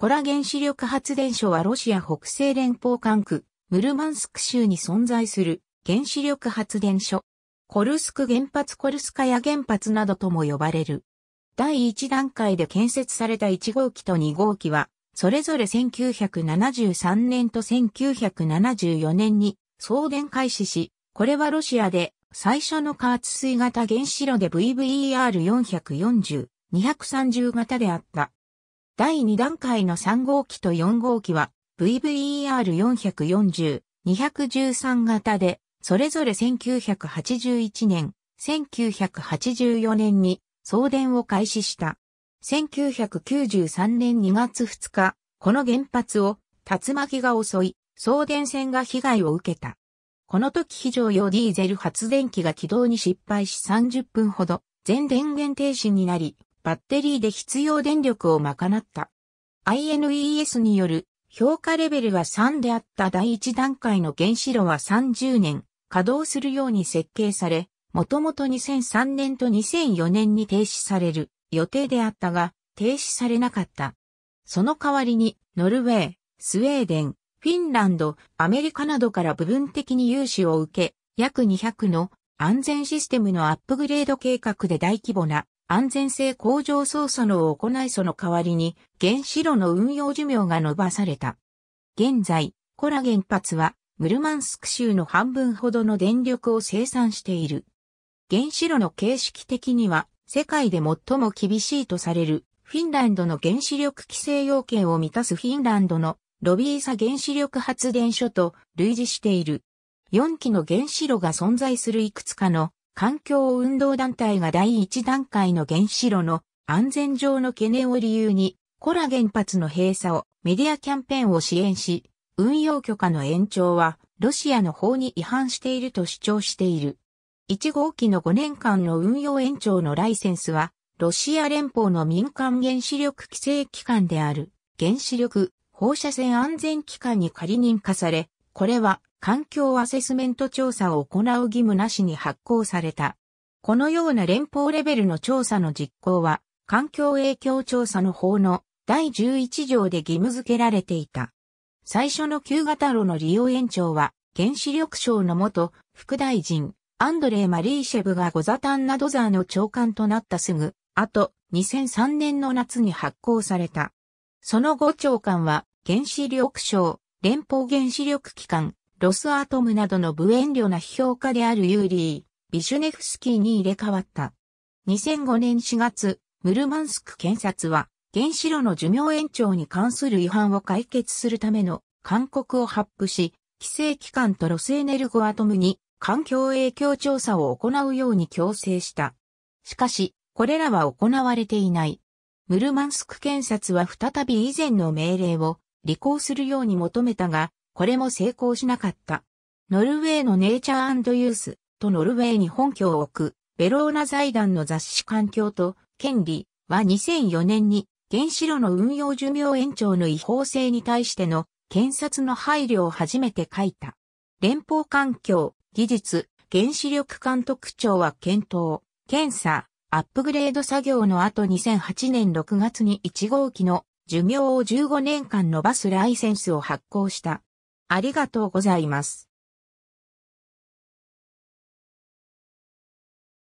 コラ原子力発電所はロシア北西連邦管区、ムルマンスク州に存在する原子力発電所。コルスク原発コルスカや原発などとも呼ばれる。第1段階で建設された1号機と2号機は、それぞれ1973年と1974年に送電開始し、これはロシアで最初の加圧水型原子炉で VVER440、230型であった。第2段階の3号機と4号機は VVER440、213型で、それぞれ1981年、1984年に送電を開始した。1993年2月2日、この原発を竜巻が襲い、送電線が被害を受けた。この時非常用ディーゼル発電機が起動に失敗し30分ほど全電源停止になり、バッテリーで必要電力を賄った。INES による評価レベルは3であった第1段階の原子炉は30年稼働するように設計され、もともと2003年と2004年に停止される予定であったが、停止されなかった。その代わりに、ノルウェー、スウェーデン、フィンランド、アメリカなどから部分的に融資を受け、約200の安全システムのアップグレード計画で大規模な安全性向上操作のを行いその代わりに原子炉の運用寿命が伸ばされた。現在、コラ原発はムルマンスク州の半分ほどの電力を生産している。原子炉の形式的には世界で最も厳しいとされるフィンランドの原子力規制要件を満たすフィンランドのロビーサ原子力発電所と類似している。4基の原子炉が存在するいくつかの環境運動団体が第一段階の原子炉の安全上の懸念を理由に、コラ原発の閉鎖をメディアキャンペーンを支援し、運用許可の延長はロシアの法に違反していると主張している。1号機の5年間の運用延長のライセンスは、ロシア連邦の民間原子力規制機関である原子力放射線安全機関に仮認可され、これは環境アセスメント調査を行う義務なしに発行された。このような連邦レベルの調査の実行は、環境影響調査の法の第11条で義務付けられていた。最初の旧型炉の利用延長は、原子力省の元副大臣、アンドレー・マリーシェブがゴザタンなどザーの長官となったすぐ、あと、2003年の夏に発行された。その後長官は、原子力省、連邦原子力機関、ロスアトムなどの無遠慮な批評家であるユーリー、ビシュネフスキーに入れ替わった。2005年4月、ムルマンスク検察は、原子炉の寿命延長に関する違反を解決するための勧告を発布し、規制機関とロスエネルゴアトムに環境影響調査を行うように強制した。しかし、これらは行われていない。ムルマンスク検察は再び以前の命令を履行するように求めたが、これも成功しなかった。ノルウェーのネイチャーユースとノルウェーに本拠を置くベローナ財団の雑誌環境と権利は2004年に原子炉の運用寿命延長の違法性に対しての検察の配慮を初めて書いた。連邦環境、技術、原子力監督庁は検討、検査、アップグレード作業の後2008年6月に1号機の寿命を15年間延ばすライセンスを発行した。ありがとうございます。